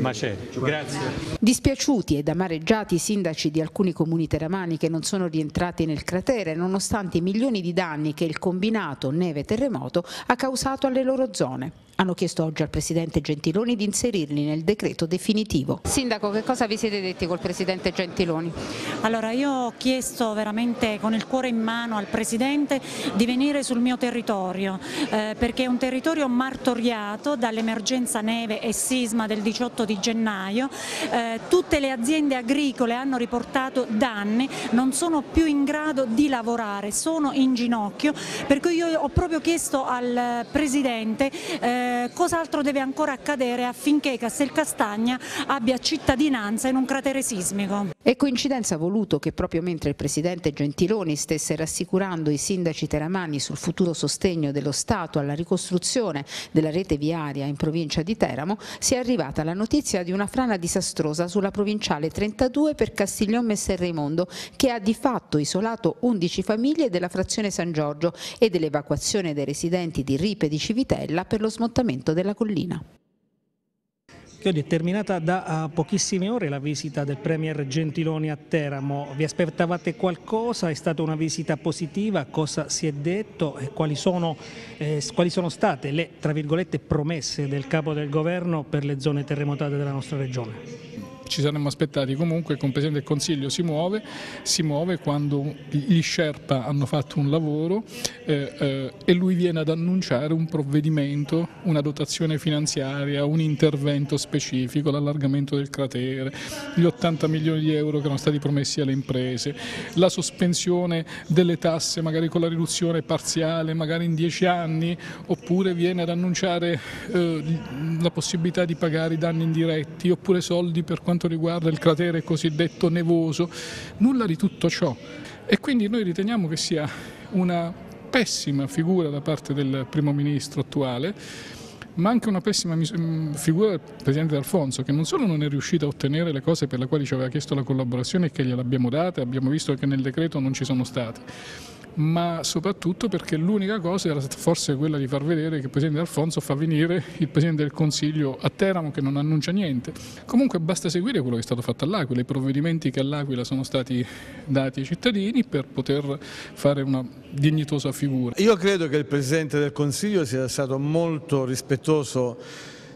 macerie. Grazie. Dispiaciuti ed amareggiati i sindaci di alcuni comuni teramani che non sono rientrati nel cratere nonostante i milioni di danni che il combinato neve-terremoto ha causato alle loro zone. Hanno chiesto oggi al Presidente Gentiloni di inserirli nel decreto definitivo. Sindaco, che cosa vi siete detti col Presidente Gentiloni? Allora io ho chiesto veramente con il cuore in mano al Presidente di venire sul mio territorio eh, perché è un territorio martoriato dall'emergenza neve e sisma del 18 di gennaio, eh, tutte le aziende agricole hanno riportato danni, non sono più in grado di lavorare, sono in ginocchio, per cui io ho proprio chiesto al Presidente eh, cos'altro deve ancora accadere affinché Castelcastagna abbia cittadinanza in un cratere sismico. E coincidenza ha voluto che proprio mentre il Presidente Gentiloni stesse rassicurando i sindaci Teramani sul futuro sostegno dello Stato alla ricostruzione della rete viaria in provincia di Teramo, si è arrivata la notizia di una frana disastrosa sulla provinciale 32 per Castiglione e Serremondo che ha di fatto isolato 11 famiglie della frazione San Giorgio e dell'evacuazione dei residenti di Ripe di Civitella per lo smottamento della collina che oggi è terminata da eh, pochissime ore la visita del Premier Gentiloni a Teramo. Vi aspettavate qualcosa? È stata una visita positiva? Cosa si è detto? E quali, sono, eh, quali sono state le promesse del Capo del Governo per le zone terremotate della nostra Regione? ci saremmo aspettati comunque che un Presidente del Consiglio si muove, si muove quando gli Sherpa hanno fatto un lavoro eh, eh, e lui viene ad annunciare un provvedimento, una dotazione finanziaria, un intervento specifico, l'allargamento del cratere, gli 80 milioni di euro che erano stati promessi alle imprese, la sospensione delle tasse magari con la riduzione parziale, magari in 10 anni, oppure viene ad annunciare eh, la possibilità di pagare i danni indiretti, oppure soldi per quanto quanto riguarda il cratere cosiddetto nevoso, nulla di tutto ciò. E quindi noi riteniamo che sia una pessima figura da parte del primo ministro attuale, ma anche una pessima mm, figura del Presidente D'Alfonso che non solo non è riuscito a ottenere le cose per le quali ci aveva chiesto la collaborazione e che gliel'abbiamo data, abbiamo visto che nel decreto non ci sono state, ma soprattutto perché l'unica cosa era forse quella di far vedere che il Presidente Alfonso fa venire il Presidente del Consiglio a Teramo che non annuncia niente. Comunque basta seguire quello che è stato fatto all'Aquila, i provvedimenti che all'Aquila sono stati dati ai cittadini per poter fare una dignitosa figura. Io credo che il Presidente del Consiglio sia stato molto rispettoso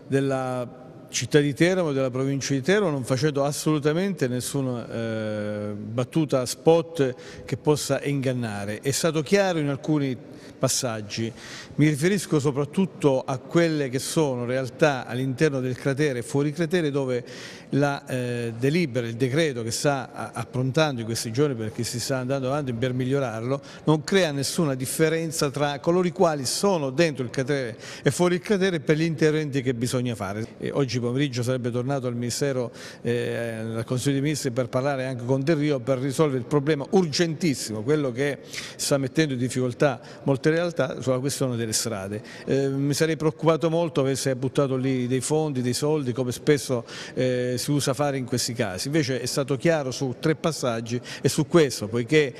della città di Teramo e della provincia di Teramo non facendo assolutamente nessuna eh, battuta spot che possa ingannare. È stato chiaro in alcuni passaggi, mi riferisco soprattutto a quelle che sono realtà all'interno del cratere e fuori cratere dove la eh, delibera, il decreto che sta approntando in questi giorni perché si sta andando avanti per migliorarlo, non crea nessuna differenza tra coloro i quali sono dentro il cratere e fuori il cratere per gli interventi che bisogna fare. E oggi pomeriggio sarebbe tornato al Ministero, eh, al Consiglio dei Ministri per parlare anche con Del Rio per risolvere il problema urgentissimo, quello che sta mettendo in difficoltà molte realtà sulla questione delle strade. Eh, mi sarei preoccupato molto avesse buttato lì dei fondi, dei soldi, come spesso eh, si usa fare in questi casi. Invece è stato chiaro su tre passaggi e su questo, poiché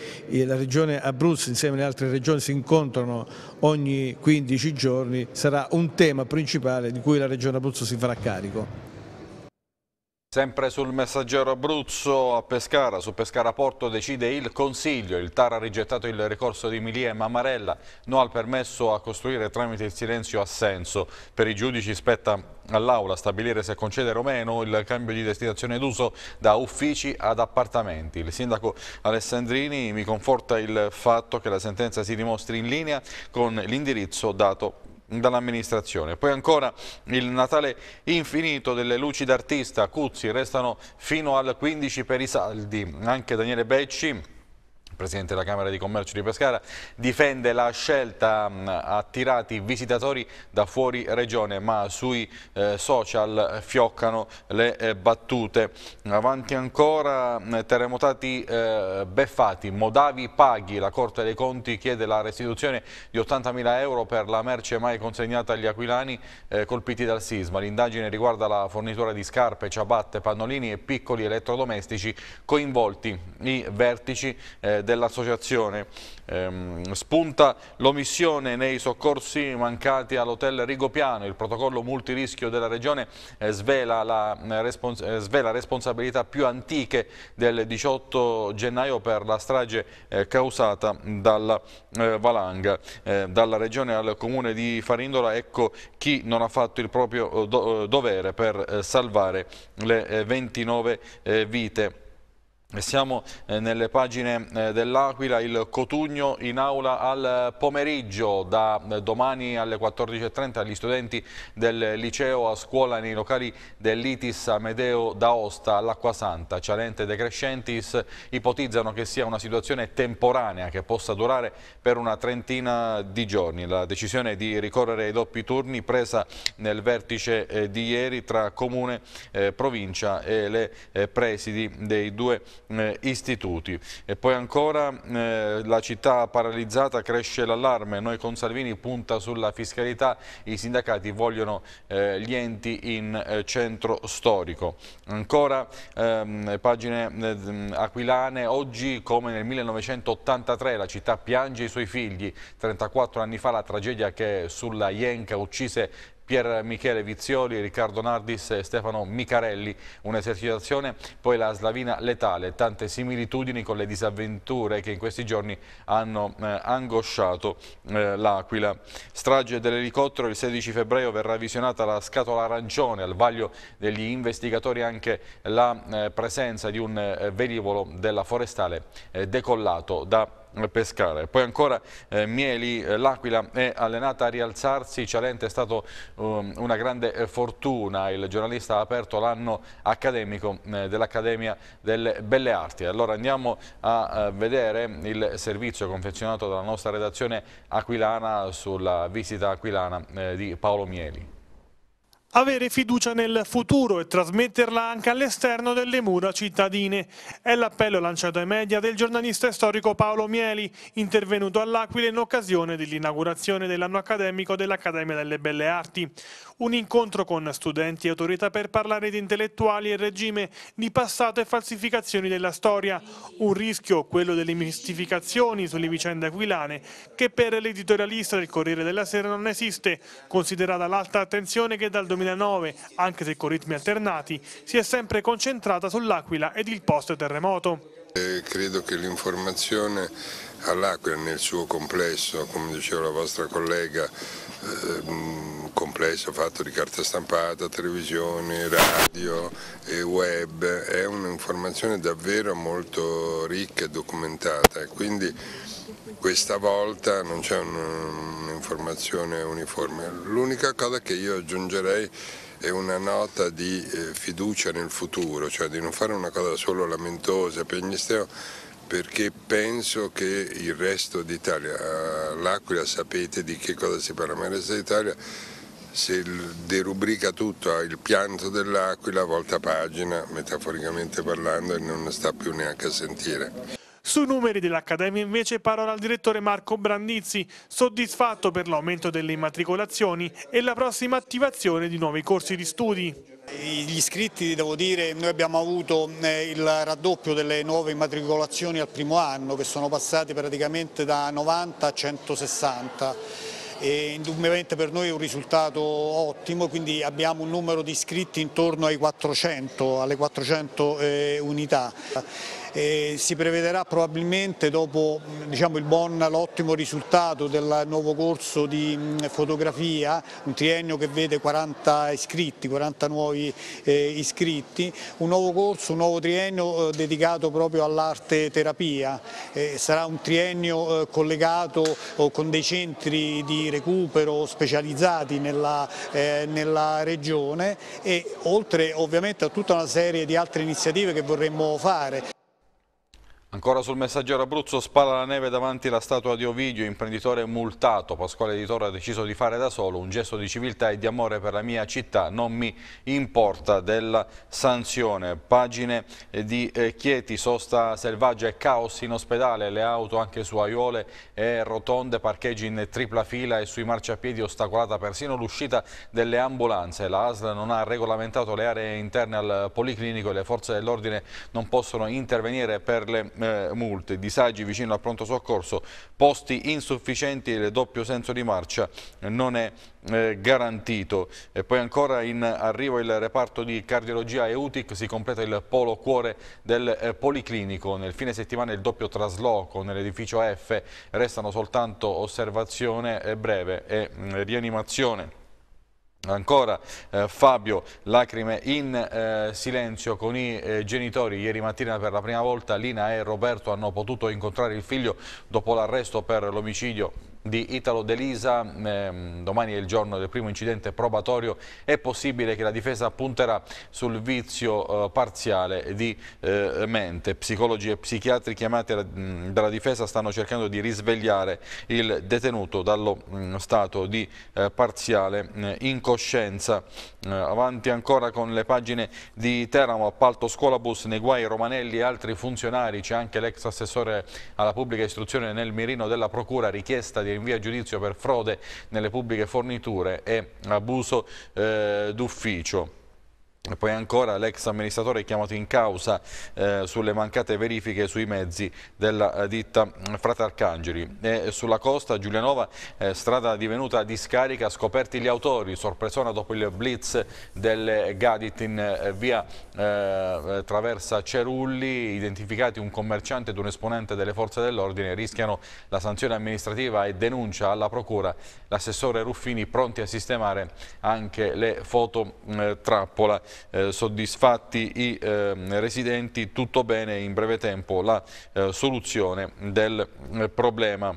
la regione Abruzzo insieme alle altre regioni si incontrano ogni 15 giorni, sarà un tema principale di cui la regione Abruzzo si farà carico. Sempre sul messaggero Abruzzo a Pescara, su Pescara Porto decide il Consiglio, il TAR ha rigettato il ricorso di Milia e Mamarella, no al permesso a costruire tramite il silenzio assenso. Per i giudici spetta all'Aula stabilire se concedere o meno il cambio di destinazione d'uso da uffici ad appartamenti. Il sindaco Alessandrini mi conforta il fatto che la sentenza si dimostri in linea con l'indirizzo dato dall'amministrazione. Poi ancora il Natale infinito delle luci d'artista, Cuzzi, restano fino al 15 per i saldi, anche Daniele Becci presidente della Camera di Commercio di Pescara, difende la scelta mm, attirati visitatori da fuori regione, ma sui eh, social fioccano le eh, battute. Avanti ancora, mm, terremotati eh, beffati, Modavi paghi, la Corte dei Conti chiede la restituzione di 80.000 euro per la merce mai consegnata agli aquilani eh, colpiti dal sisma. L'indagine riguarda la fornitura di scarpe, ciabatte, pannolini e piccoli elettrodomestici coinvolti i vertici eh, dell'associazione. Ehm, spunta l'omissione nei soccorsi mancati all'hotel Rigopiano, il protocollo multirischio della regione eh, svela, la, eh, respons eh, svela responsabilità più antiche del 18 gennaio per la strage eh, causata dalla eh, valanga. Eh, dalla regione al comune di Farindola ecco chi non ha fatto il proprio do dovere per salvare le 29 vite. Siamo eh, nelle pagine eh, dell'Aquila, il Cotugno in aula al pomeriggio, da eh, domani alle 14.30 gli studenti del liceo a scuola nei locali dell'Itis Amedeo d'Aosta all'Acqua Santa. Cialente De Crescentis ipotizzano che sia una situazione temporanea che possa durare per una trentina di giorni. La decisione di ricorrere ai doppi turni presa nel vertice di ieri tra Comune, Provincia e le presidi dei due eh, istituti. E poi ancora eh, la città paralizzata cresce l'allarme, noi con Salvini punta sulla fiscalità, i sindacati vogliono eh, gli enti in eh, centro storico. Ancora ehm, pagine eh, aquilane, oggi come nel 1983 la città piange i suoi figli, 34 anni fa la tragedia che sulla Ienca uccise Pier Michele Vizioli, Riccardo Nardis e Stefano Micarelli. Un'esercitazione poi la slavina letale, tante similitudini con le disavventure che in questi giorni hanno eh, angosciato eh, l'Aquila. Strage dell'elicottero, il 16 febbraio verrà visionata la scatola arancione, al vaglio degli investigatori anche la eh, presenza di un eh, velivolo della forestale eh, decollato da pescare. Poi ancora eh, Mieli, eh, l'Aquila è allenata a rialzarsi, Cialente è stato um, una grande eh, fortuna, il giornalista ha aperto l'anno accademico eh, dell'Accademia delle Belle Arti. Allora andiamo a eh, vedere il servizio confezionato dalla nostra redazione aquilana sulla visita aquilana di Paolo Mieli avere fiducia nel futuro e trasmetterla anche all'esterno delle mura cittadine. È l'appello lanciato ai media del giornalista e storico Paolo Mieli, intervenuto all'Aquila in occasione dell'inaugurazione dell'anno accademico dell'Accademia delle Belle Arti. Un incontro con studenti e autorità per parlare di intellettuali e regime, di passato e falsificazioni della storia. Un rischio, quello delle mistificazioni sulle vicende aquilane, che per l'editorialista del Corriere della Sera non esiste, considerata l'alta attenzione che dal 2000 2009, anche se con ritmi alternati, si è sempre concentrata sull'Aquila ed il post-terremoto. Eh, credo che l'informazione all'Aquila nel suo complesso, come diceva la vostra collega, un ehm, complesso fatto di carta stampata, televisione, radio e web, è un'informazione davvero molto ricca e documentata e quindi questa volta non c'è un'informazione uniforme. L'unica cosa che io aggiungerei è una nota di eh, fiducia nel futuro, cioè di non fare una cosa solo lamentosa, piagnisteo, perché penso che il resto d'Italia, eh, l'Aquila sapete di che cosa si parla, ma il resto d'Italia se derubrica tutto eh, il pianto dell'Aquila, volta pagina, metaforicamente parlando, e non sta più neanche a sentire. Sui numeri dell'Accademia invece parola al direttore Marco Brandizzi, soddisfatto per l'aumento delle immatricolazioni e la prossima attivazione di nuovi corsi di studi. Eh, gli iscritti, devo dire, noi abbiamo avuto eh, il raddoppio delle nuove immatricolazioni al primo anno che sono passate praticamente da 90 a 160 e indubbiamente per noi è un risultato ottimo, quindi abbiamo un numero di iscritti intorno 400, alle 400 eh, unità eh, si prevederà probabilmente dopo diciamo, l'ottimo risultato del nuovo corso di mh, fotografia, un triennio che vede 40 iscritti, 40 nuovi eh, iscritti, un nuovo corso, un nuovo triennio eh, dedicato proprio all'arte terapia, eh, sarà un triennio eh, collegato con dei centri di recupero specializzati nella, eh, nella regione e oltre ovviamente a tutta una serie di altre iniziative che vorremmo fare. Ancora sul messaggero Abruzzo spala la neve davanti alla statua di Ovidio, imprenditore multato. Pasquale Di Torre ha deciso di fare da solo un gesto di civiltà e di amore per la mia città. Non mi importa della sanzione. Pagine eh, di eh, Chieti, sosta selvaggia e caos in ospedale. Le auto anche su aiuole e rotonde, parcheggi in tripla fila e sui marciapiedi ostacolata persino l'uscita delle ambulanze. La ASL non ha regolamentato le aree interne al policlinico e le forze dell'ordine non possono intervenire per le eh, eh, multe, disagi vicino al pronto soccorso, posti insufficienti e il doppio senso di marcia non è eh, garantito. E poi ancora in arrivo il reparto di cardiologia e UTIC, si completa il polo cuore del eh, Policlinico. Nel fine settimana il doppio trasloco nell'edificio F, restano soltanto osservazione eh, breve e mh, mm, rianimazione. Ancora eh, Fabio, lacrime in eh, silenzio con i eh, genitori. Ieri mattina per la prima volta Lina e Roberto hanno potuto incontrare il figlio dopo l'arresto per l'omicidio di Italo Delisa, ehm, domani è il giorno del primo incidente probatorio, è possibile che la difesa punterà sul vizio eh, parziale di eh, mente. Psicologi e psichiatri chiamati mm, dalla difesa stanno cercando di risvegliare il detenuto dallo mm, stato di eh, parziale incoscienza. avanti ancora con le pagine di Teramo, appalto scuolabus nei guai Romanelli e altri funzionari, c'è anche l'ex assessore alla pubblica istruzione nel mirino della procura richiesta di in via giudizio per frode nelle pubbliche forniture e abuso eh, d'ufficio. Poi ancora l'ex amministratore è chiamato in causa eh, sulle mancate verifiche sui mezzi della eh, ditta mm, Frate Arcangeli. E sulla costa Giulianova, eh, strada divenuta discarica, scoperti gli autori, sorpresona dopo il blitz delle Gadit in eh, via eh, eh, Traversa Cerulli, identificati un commerciante ed un esponente delle forze dell'ordine, rischiano la sanzione amministrativa e denuncia alla procura l'assessore Ruffini pronti a sistemare anche le foto trappola eh, soddisfatti i eh, residenti, tutto bene in breve tempo la eh, soluzione del eh, problema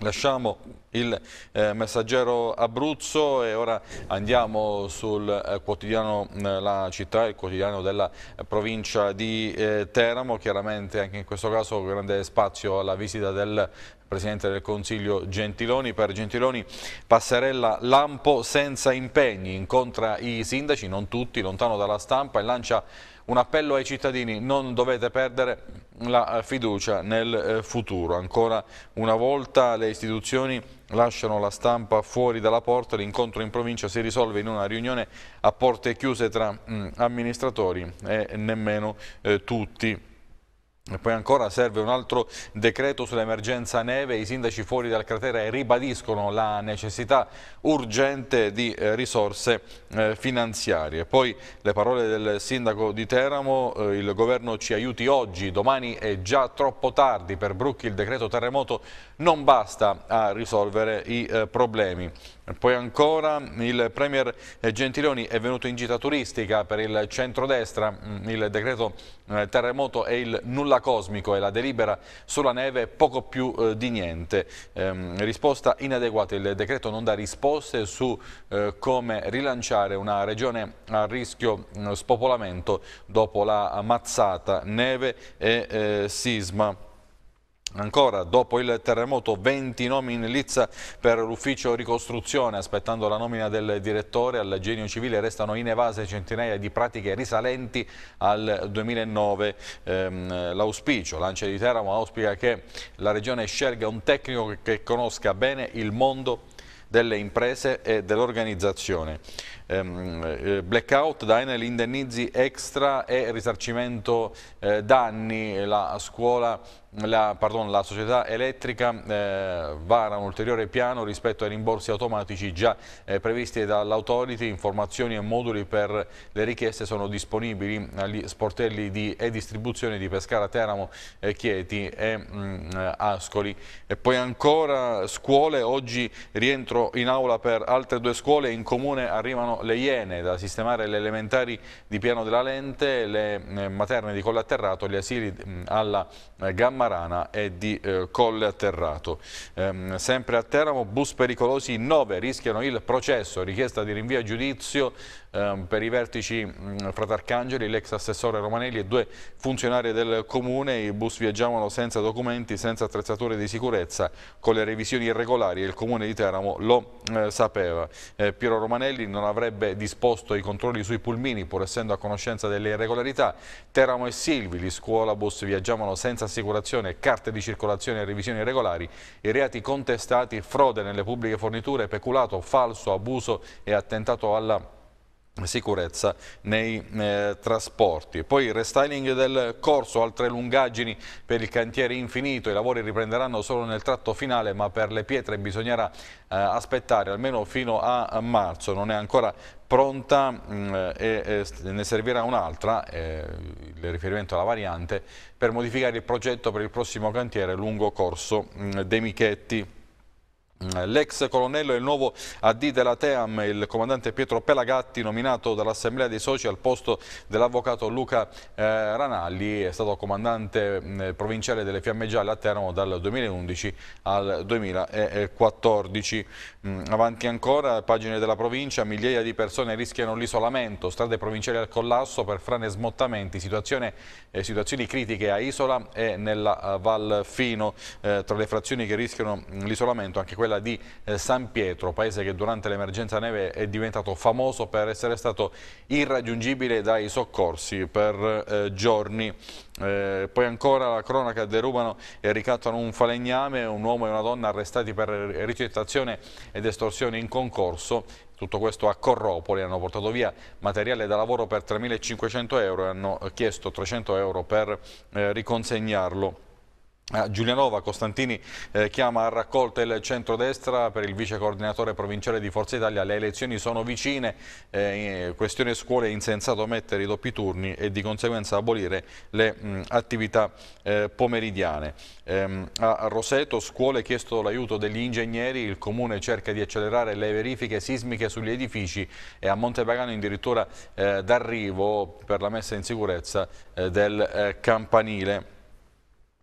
Lasciamo il eh, messaggero Abruzzo e ora andiamo sul eh, quotidiano eh, La Città, il quotidiano della eh, provincia di eh, Teramo, chiaramente anche in questo caso grande spazio alla visita del Presidente del Consiglio Gentiloni. Per Gentiloni passerella lampo senza impegni, incontra i sindaci, non tutti, lontano dalla stampa e lancia un appello ai cittadini, non dovete perdere la eh, fiducia nel eh, futuro. Ancora una volta le istituzioni lasciano la stampa fuori dalla porta, l'incontro in provincia si risolve in una riunione a porte chiuse tra mm, amministratori e nemmeno eh, tutti e poi ancora serve un altro decreto sull'emergenza neve, i sindaci fuori dal cratere ribadiscono la necessità urgente di eh, risorse eh, finanziarie. Poi le parole del sindaco di Teramo, eh, il governo ci aiuti oggi, domani è già troppo tardi, per Brucchi il decreto terremoto non basta a risolvere i problemi. Poi ancora il Premier Gentiloni è venuto in gita turistica per il centrodestra, mm, il decreto eh, terremoto è il nulla cosmico e la delibera sulla neve poco più eh, di niente. Ehm, risposta inadeguata, il decreto non dà risposte su eh, come rilanciare una regione a rischio mm, spopolamento dopo la mazzata, neve e sisma. Ancora, dopo il terremoto, 20 nomi in lizza per l'ufficio ricostruzione. Aspettando la nomina del direttore al genio civile restano in evase centinaia di pratiche risalenti al 2009. Ehm, L'auspicio, l'Ancia di Teramo auspica che la Regione scelga un tecnico che conosca bene il mondo delle imprese e dell'organizzazione. Ehm, eh, blackout da Enel indennizi extra e risarcimento eh, danni. La scuola la, pardon, la, società elettrica eh, vara un ulteriore piano rispetto ai rimborsi automatici già eh, previsti dall'autority, informazioni e moduli per le richieste sono disponibili agli sportelli di e-distribuzione di Pescara, Teramo, eh, Chieti e mh, mm, Ascoli. E poi ancora scuole, oggi rientro in aula per altre due scuole, in comune arrivano le Iene da sistemare le elementari di Piano della Lente, le eh, materne di Collaterrato, gli asili mh, mm, alla eh, Gamma Marana e di eh, Colle Atterrato. Ehm, sempre a Teramo, bus pericolosi 9 rischiano il processo, richiesta di rinvio a giudizio ehm, per i vertici mh, mm, Fratarcangeli, l'ex assessore Romanelli e due funzionari del comune. I bus viaggiavano senza documenti, senza attrezzature di sicurezza, con le revisioni irregolari e il comune di Teramo lo eh, sapeva. Eh, Piero Romanelli non avrebbe disposto i controlli sui pulmini, pur essendo a conoscenza delle irregolarità. Teramo e Silvi, gli scuola bus viaggiavano senza assicurazione circolazione, carte di circolazione e revisioni regolari, i reati contestati, frode nelle pubbliche forniture, peculato, falso, abuso e attentato alla sicurezza nei eh, trasporti. Poi il restyling del corso, altre lungaggini per il cantiere infinito, i lavori riprenderanno solo nel tratto finale ma per le pietre bisognerà eh, aspettare almeno fino a marzo, non è ancora pronta mh, mm, e, e, ne servirà un'altra, eh, il riferimento alla variante, per modificare il progetto per il prossimo cantiere lungo corso mh, mm, De Michetti. Eh, l'ex colonnello e il nuovo AD della Team, il comandante Pietro Pelagatti, nominato dall'Assemblea dei Soci al posto dell'avvocato Luca eh, Ranalli, è stato comandante provinciale delle Fiamme Gialle a Teramo dal 2011 al 2014. Avanti ancora, pagine della provincia, migliaia di persone rischiano l'isolamento, strade provinciali al collasso per frane e smottamenti, eh, situazioni critiche a Isola e nella Val Valfino, tra le frazioni che rischiano l'isolamento anche quelle quella di eh, San Pietro, paese che durante l'emergenza neve è diventato famoso per essere stato irraggiungibile dai soccorsi per eh, giorni. Eh, poi ancora la cronaca derubano e ricattano un falegname, un uomo e una donna arrestati per ricettazione ed estorsione in concorso tutto questo a Corropoli, hanno portato via materiale da lavoro per 3.500 euro e hanno chiesto 300 euro per eh, riconsegnarlo. A ah, Giulianova Costantini eh, chiama a raccolta il centrodestra per il vice coordinatore provinciale di Forza Italia. Le elezioni sono vicine, eh, eh, questione scuole è insensato mettere i doppi turni e di conseguenza abolire le mh, attività eh, pomeridiane. Ehm, a Roseto scuole chiesto l'aiuto degli ingegneri, il comune cerca di accelerare le verifiche sismiche sugli edifici e a Montepagano addirittura eh, d'arrivo per la messa in sicurezza eh, del campanile.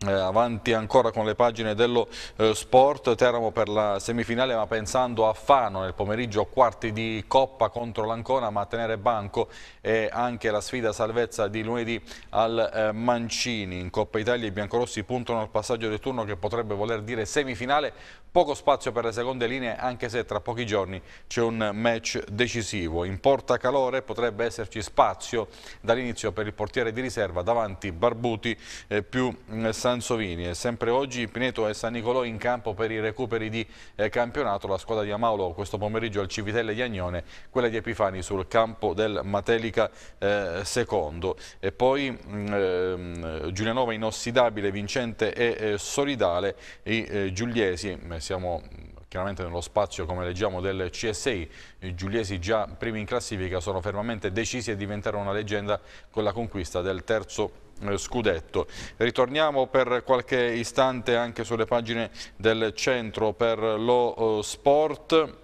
Eh, avanti ancora con le pagine dello eh, sport, Teramo per la semifinale ma pensando a Fano nel pomeriggio quarti di Coppa contro l'Ancona ma a tenere banco è anche la sfida salvezza di lunedì al eh, Mancini in Coppa Italia i biancorossi puntano al passaggio del turno che potrebbe voler dire semifinale poco spazio per le seconde linee anche se tra pochi giorni c'è un match decisivo in porta calore potrebbe esserci spazio dall'inizio per il portiere di riserva davanti Barbuti eh, più mm, San Sansovini e sempre oggi Pineto e San Nicolò in campo per i recuperi di eh, campionato, la squadra di Amaulo questo pomeriggio al Civitelle di Agnone, quella di Epifani sul campo del Matelica II eh, e poi mm, ehm, Giulianova inossidabile, vincente e eh, solidale, i Giuliesi, siamo mm, chiaramente nello spazio come leggiamo del CSI, i giuliesi già primi in classifica sono fermamente decisi a diventare una leggenda con la conquista del terzo eh, scudetto. Ritorniamo per qualche istante anche sulle pagine del centro per lo eh, sport.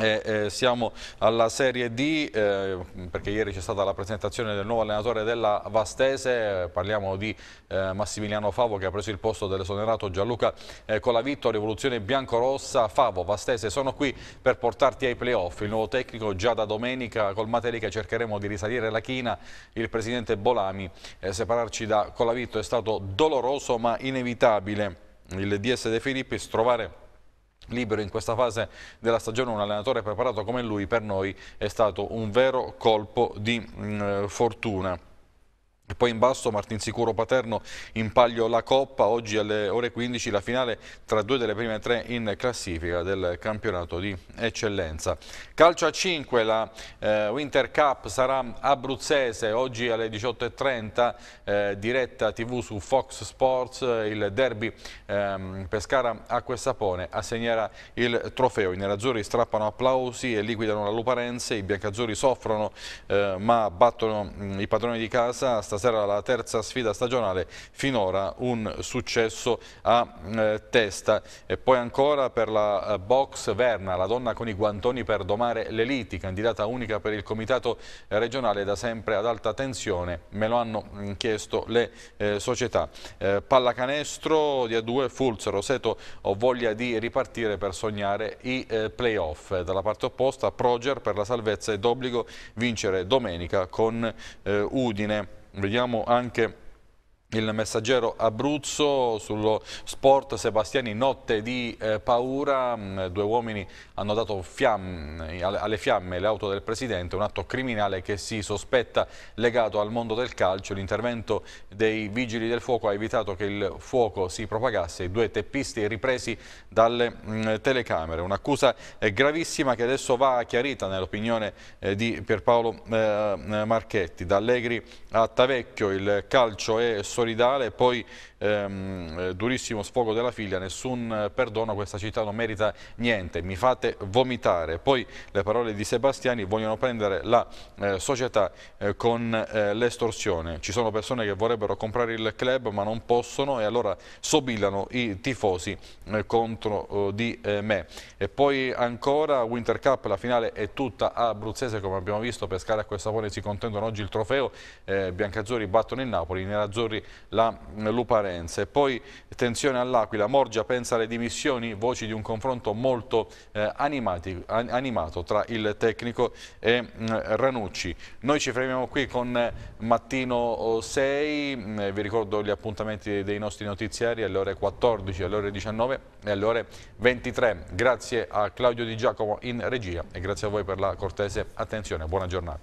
Eh, eh, siamo alla Serie D eh, perché ieri c'è stata la presentazione del nuovo allenatore della Vastese, parliamo di eh, Massimiliano Favo che ha preso il posto dell'esonerato Gianluca eh, Colavitto, rivoluzione biancorossa, Favo, Vastese sono qui per portarti ai playoff, il nuovo tecnico già da domenica col Matelica cercheremo di risalire la china, il presidente Bolami, eh, separarci da Colavitto è stato doloroso ma inevitabile, il DS De Filippi trovare libero in questa fase della stagione un allenatore preparato come lui per noi è stato un vero colpo di mh, mm, fortuna. Poi in basso Martin Sicuro Paterno in palio la Coppa, oggi alle ore 15 la finale tra due delle prime tre in classifica del campionato di eccellenza. Calcio a 5, la eh, Winter Cup sarà abruzzese, oggi alle 18.30 eh, diretta tv su Fox Sports, il derby ehm, Pescara Questapone assegnerà il trofeo. I nerazzurri strappano applausi e liquidano la Luparense, i biancazzurri soffrono eh, ma battono mh, mm, i padroni di casa, stasera sarà la terza sfida stagionale, finora un successo a eh, testa. E poi ancora per la eh, box Verna, la donna con i guantoni per domare le liti, candidata unica per il comitato regionale da sempre ad alta tensione, me lo hanno mm, chiesto le eh, società. Eh, pallacanestro di A2, Fulz, Roseto, ho voglia di ripartire per sognare i eh, playoff. Dalla parte opposta Proger per la salvezza ed obbligo vincere domenica con eh, Udine vediamo anche il messaggero Abruzzo sullo sport Sebastiani notte di eh, paura, mm, due uomini hanno dato fiamme, alle fiamme le auto del presidente, un atto criminale che si sospetta legato al mondo del calcio. L'intervento dei vigili del fuoco ha evitato che il fuoco si propagasse, i due teppisti ripresi dalle mh, mm, telecamere. Un'accusa eh, gravissima che adesso va chiarita nell'opinione eh, di Pierpaolo eh, Marchetti. Da Allegri a Tavecchio il calcio è solidale e poi ehm, eh, durissimo sfogo della figlia, nessun eh, perdono, questa città non merita niente, mi fate vomitare. Poi le parole di Sebastiani vogliono prendere la eh, società eh, con eh, l'estorsione. Ci sono persone che vorrebbero comprare il club ma non possono e allora sobillano i tifosi eh, contro oh, di me. E poi ancora Winter Cup, la finale è tutta abruzzese come abbiamo visto, Pescara e Questapone si contendono oggi il trofeo, Biancazzori battono il Napoli, Nerazzori la Lupare Carenze. Poi tensione all'Aquila, Morgia pensa alle dimissioni, voci di un confronto molto eh, animati, animato tra il tecnico e mh, mm, Ranucci. Noi ci fermiamo qui con eh, Mattino 6, mm, eh, vi ricordo gli appuntamenti dei nostri notiziari alle ore 14, alle ore 19 e alle ore 23. Grazie a Claudio Di Giacomo in regia e grazie a voi per la cortese attenzione. Buona giornata.